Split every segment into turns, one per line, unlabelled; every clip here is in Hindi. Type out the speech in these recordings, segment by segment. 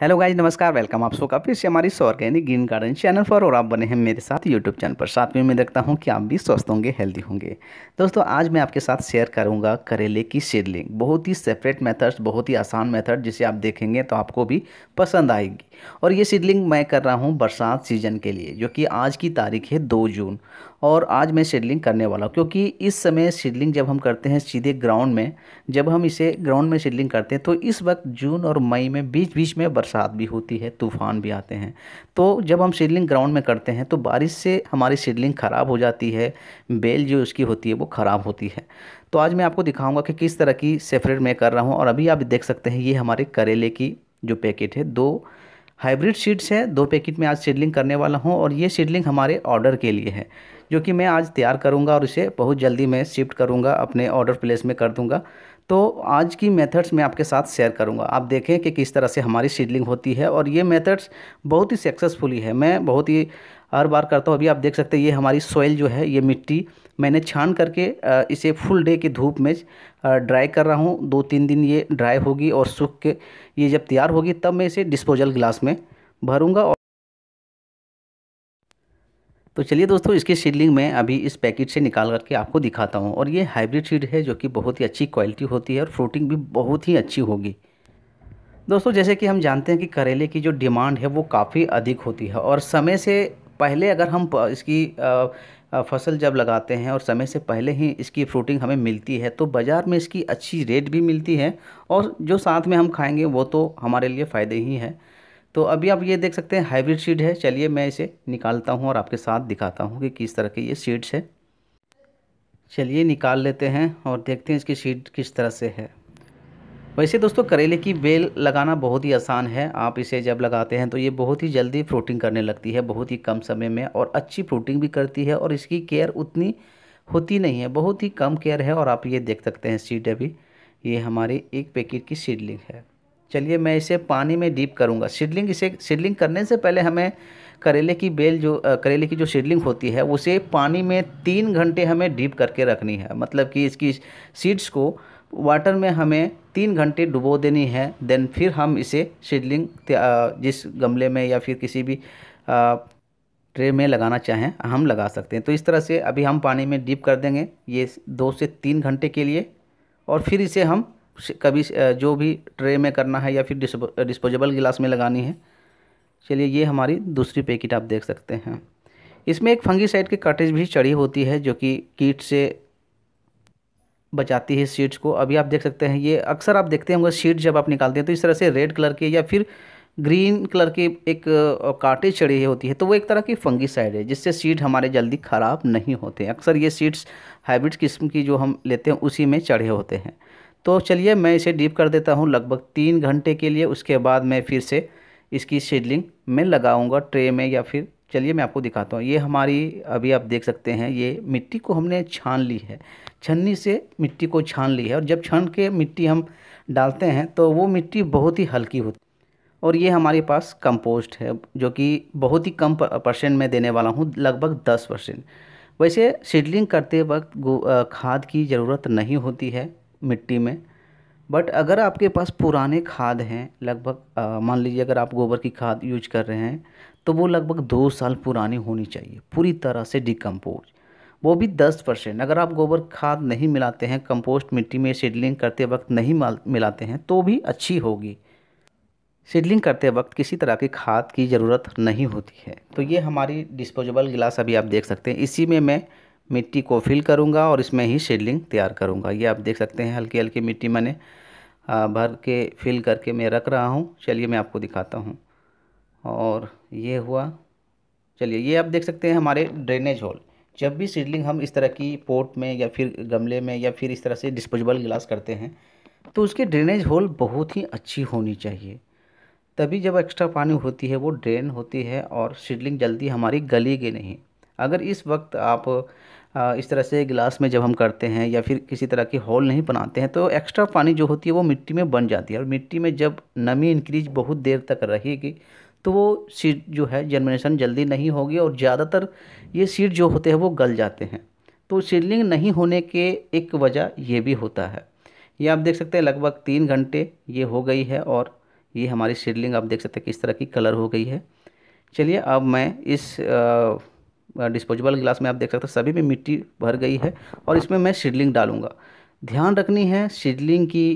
हेलो गाइज नमस्कार वेलकम आप सबका फिर से हमारी ऑर्गेनिक ग्रीन गार्डन चैनल पर और आप बने हैं मेरे साथ यूट्यूब चैनल पर साथ में मैं देखता हूं कि आप भी स्वस्थ होंगे हेल्दी होंगे दोस्तों आज मैं आपके साथ शेयर करूंगा करेले की सीडलिंग बहुत ही सेपरेट मेथड्स बहुत ही आसान मेथड जिसे आप देखेंगे तो आपको भी पसंद आएगी और ये सीडलिंग मैं कर रहा हूँ बरसात सीजन के लिए जो कि आज की तारीख है दो जून और आज मैं सीडलिंग करने वाला हूँ क्योंकि इस समय सीडलिंग जब हम करते हैं सीधे ग्राउंड में जब हम इसे ग्राउंड में सीडलिंग करते हैं तो इस वक्त जून और मई में बीच बीच में बरसात भी होती है तूफ़ान भी आते हैं तो जब हम सीडलिंग ग्राउंड में करते हैं तो बारिश से हमारी सीडलिंग ख़राब हो जाती है बेल जो उसकी होती है वो ख़राब होती है तो आज मैं आपको दिखाऊंगा कि किस तरह की सेफरेट मैं कर रहा हूँ और अभी आप देख सकते हैं ये हमारे करेले की जो पैकेट है दो हाइब्रिड सीड्स है दो पैकेट में आज सीडलिंग करने वाला हूँ और ये सीडलिंग हमारे ऑर्डर के लिए है जो कि मैं आज तैयार करूँगा और इसे बहुत जल्दी मैं शिफ्ट करूँगा अपने ऑर्डर प्लेस में कर दूँगा तो आज की मेथड्स मैं आपके साथ शेयर करूंगा आप देखें कि किस तरह से हमारी सीडलिंग होती है और ये मेथड्स बहुत ही सक्सेसफुली है मैं बहुत ही हर बार करता हूँ अभी आप देख सकते हैं ये हमारी सॉइल जो है ये मिट्टी मैंने छान करके इसे फुल डे की धूप में ड्राई कर रहा हूँ दो तीन दिन ये ड्राई होगी और सूख के ये जब तैयार होगी तब मैं इसे डिस्पोजल ग्लास में भरूँगा तो चलिए दोस्तों इसकी सीडलिंग मैं अभी इस पैकेट से निकाल करके आपको दिखाता हूँ और ये हाइब्रिड सीड है जो कि बहुत ही अच्छी क्वालिटी होती है और फ्रूटिंग भी बहुत ही अच्छी होगी दोस्तों जैसे कि हम जानते हैं कि करेले की जो डिमांड है वो काफ़ी अधिक होती है और समय से पहले अगर हम इसकी फसल जब लगाते हैं और समय से पहले ही इसकी फ्रूटिंग हमें मिलती है तो बाज़ार में इसकी अच्छी रेट भी मिलती है और जो साथ में हम खाएंगे वो तो हमारे लिए फ़ायदे ही हैं तो अभी आप ये देख सकते हैं हाइब्रिड सीड है चलिए मैं इसे निकालता हूँ और आपके साथ दिखाता हूँ कि किस तरह के ये सीड्स है चलिए निकाल लेते हैं और देखते हैं इसकी सीड किस तरह से है वैसे दोस्तों करेले की बेल लगाना बहुत ही आसान है आप इसे जब लगाते हैं तो ये बहुत ही जल्दी फ्रूटिंग करने लगती है बहुत ही कम समय में और अच्छी फ्रूटिंग भी करती है और इसकी केयर उतनी होती नहीं है बहुत ही कम केयर है और आप ये देख सकते हैं सीड अभी ये हमारी एक पैकेट की सीडलिंग है चलिए मैं इसे पानी में डीप करूँगा सीडलिंग इसे सीडलिंग करने से पहले हमें करेले की बेल जो करेले की जो सीडलिंग होती है उसे पानी में तीन घंटे हमें डीप करके रखनी है मतलब कि इसकी सीड्स को वाटर में हमें तीन घंटे डुबो देनी है देन फिर हम इसे सीडलिंग जिस गमले में या फिर किसी भी ट्रे में लगाना चाहें हम लगा सकते हैं तो इस तरह से अभी हम पानी में डीप कर देंगे ये दो से तीन घंटे के लिए और फिर इसे हम कभी जो भी ट्रे में करना है या फिर डिस्पोजेबल गिलास में लगानी है चलिए ये हमारी दूसरी पैकेट आप देख सकते हैं इसमें एक फंगीसाइड की कटेज भी चढ़ी होती है जो कि कीट से बचाती है सीड्स को अभी आप देख सकते हैं ये अक्सर आप देखते होंगे सीड्स जब आप निकालते हैं तो इस तरह से रेड कलर के या फिर ग्रीन कलर की एक काटेज चढ़ी होती है तो वो एक तरह की फंगीसाइड है जिससे सीड हमारे जल्दी ख़राब नहीं होते अक्सर ये सीड्स हाइब्रिड किस्म की जो हम लेते हैं उसी में चढ़े होते हैं तो चलिए मैं इसे डीप कर देता हूँ लगभग तीन घंटे के लिए उसके बाद मैं फिर से इसकी शेडलिंग में लगाऊंगा ट्रे में या फिर चलिए मैं आपको दिखाता हूँ ये हमारी अभी आप देख सकते हैं ये मिट्टी को हमने छान ली है छन्नी से मिट्टी को छान ली है और जब छान के मिट्टी हम डालते हैं तो वो मिट्टी बहुत ही हल्की होती और ये हमारे पास कंपोस्ट है जो कि बहुत ही कम परसेंट में देने वाला हूँ लगभग दस परसेंट वैसे सीडलिंग करते वक्त खाद की ज़रूरत नहीं होती है मिट्टी में बट अगर आपके पास पुराने खाद हैं लगभग मान लीजिए अगर आप गोबर की खाद यूज कर रहे हैं तो वो लगभग दो साल पुरानी होनी चाहिए पूरी तरह से डिकम्पोज वो भी दस परसेंट अगर आप गोबर खाद नहीं मिलाते हैं कंपोस्ट मिट्टी में सीडलिंग करते वक्त नहीं मिलाते हैं तो भी अच्छी होगी सीडलिंग करते वक्त किसी तरह की खाद की ज़रूरत नहीं होती है तो ये हमारी डिस्पोजेबल गिलास अभी आप देख सकते हैं इसी में मैं मिट्टी को फिल करूँगा और इसमें ही सीडलिंग तैयार करूंगा ये आप देख सकते हैं हल्की हल्की मिट्टी मैंने भर के फिल करके मैं रख रहा हूँ चलिए मैं आपको दिखाता हूँ और ये हुआ चलिए ये आप देख सकते हैं हमारे ड्रेनेज होल जब भी सीडलिंग हम इस तरह की पोट में या फिर गमले में या फिर इस तरह से डिस्पोजेबल गिलास करते हैं तो उसके ड्रेनेज होल बहुत ही अच्छी होनी चाहिए तभी जब एक्स्ट्रा पानी होती है वो ड्रेन होती है और सीडलिंग जल्दी हमारी गलेगी नहीं अगर इस वक्त आप इस तरह से गिलास में जब हम करते हैं या फिर किसी तरह की हॉल नहीं बनाते हैं तो एक्स्ट्रा पानी जो होती है वो मिट्टी में बन जाती है और मिट्टी में जब नमी इंक्रीज बहुत देर तक रहेगी तो वो सीड जो है जर्मिनेशन जल्दी नहीं होगी और ज़्यादातर ये सीड जो होते हैं वो गल जाते हैं तो सीडलिंग नहीं होने के एक वजह ये भी होता है ये आप देख सकते हैं लगभग तीन घंटे ये हो गई है और ये हमारी सीडलिंग आप देख सकते हैं किस तरह की कलर हो गई है चलिए अब मैं इस आ, डिस्पोजेबल ग्लास में आप देख सकते हैं सभी में मिट्टी भर गई है और इसमें मैं सीडलिंग डालूंगा ध्यान रखनी है सीडलिंग की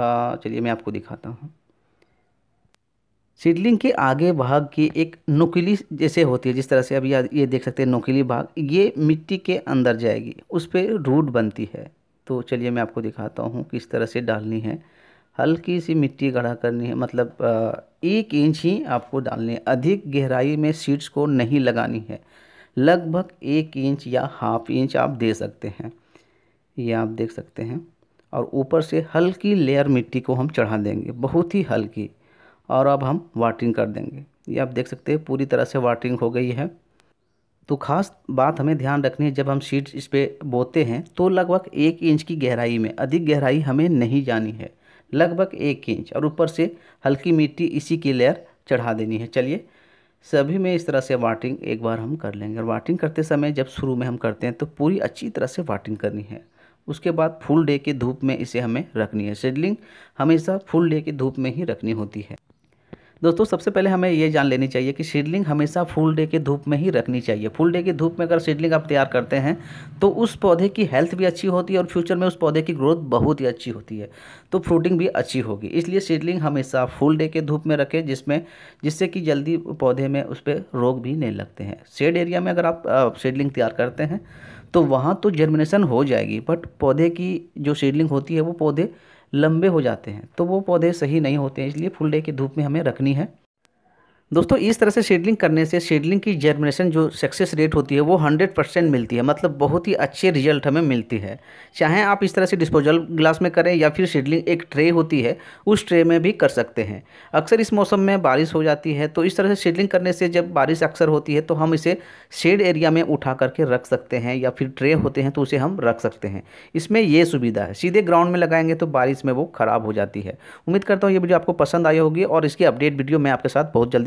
चलिए मैं आपको दिखाता हूँ सीडलिंग के आगे भाग की एक नुकीली जैसे होती है जिस तरह से अभी ये देख सकते हैं नुकीली भाग ये मिट्टी के अंदर जाएगी उस पर रूट बनती है तो चलिए मैं आपको दिखाता हूँ किस तरह से डालनी है हल्की सी मिट्टी गढ़ा करनी है मतलब एक इंच ही आपको डालनी है अधिक गहराई में सीड्स को नहीं लगानी है लगभग एक इंच या हाफ इंच आप दे सकते हैं ये आप देख सकते हैं और ऊपर से हल्की लेयर मिट्टी को हम चढ़ा देंगे बहुत ही हल्की और अब हम वाटरिंग कर देंगे ये आप देख सकते हैं पूरी तरह से वाटरिंग हो गई है तो खास बात हमें ध्यान रखनी है जब हम सीड्स इस पर बोते हैं तो लगभग एक इंच की गहराई में अधिक गहराई हमें नहीं जानी है लगभग एक इंच और ऊपर से हल्की मिट्टी इसी की लेयर चढ़ा देनी है चलिए सभी में इस तरह से वाटिंग एक बार हम कर लेंगे और वाटिंग करते समय जब शुरू में हम करते हैं तो पूरी अच्छी तरह से वाटिंग करनी है उसके बाद फुल डे की धूप में इसे हमें रखनी है शेडलिंग हमेशा फुल डे की धूप में ही रखनी होती है दोस्तों सबसे पहले हमें ये जान लेनी चाहिए कि सीडलिंग हमेशा फुल डे के धूप में ही रखनी चाहिए फुल डे की धूप में अगर सीडलिंग आप तैयार करते हैं तो उस पौधे की हेल्थ भी अच्छी होती है और फ्यूचर में उस पौधे की ग्रोथ बहुत ही अच्छी होती है तो फ्रूटिंग भी अच्छी होगी इसलिए सीडलिंग हमेशा फुल डे के धूप में रखें जिसमें जिससे कि जल्दी पौधे में उस पर रोग भी नहीं लगते हैं शेड एरिया में अगर आप सीडलिंग तैयार करते हैं तो वहाँ तो जर्मिनेशन हो जाएगी बट पौधे की जो सीडलिंग होती है वो पौधे लंबे हो जाते हैं तो वो पौधे सही नहीं होते हैं इसलिए फुल डे की धूप में हमें रखनी है दोस्तों इस तरह से शेडलिंग करने से शेडलिंग की जर्मिनेशन जो सक्सेस रेट होती है वो हंड्रेड परसेंट मिलती है मतलब बहुत ही अच्छे रिजल्ट हमें मिलती है चाहे आप इस तरह से डिस्पोजल ग्लास में करें या फिर शेडलिंग एक ट्रे होती है उस ट्रे में भी कर सकते हैं अक्सर इस मौसम में बारिश हो जाती है तो इस तरह से शेडलिंग करने से जब बारिश अक्सर होती है तो हम इसे शेड एरिया में उठा करके रख सकते हैं या फिर ट्रे होते हैं तो उसे हम रख सकते हैं इसमें ये सुविधा है सीधे ग्राउंड में लगाएंगे तो बारिश में वो ख़राब हो जाती है उम्मीद करता हूँ ये वीडियो आपको पसंद आई होगी और इसकी अपडेट वीडियो मैं आपके साथ बहुत जल्दी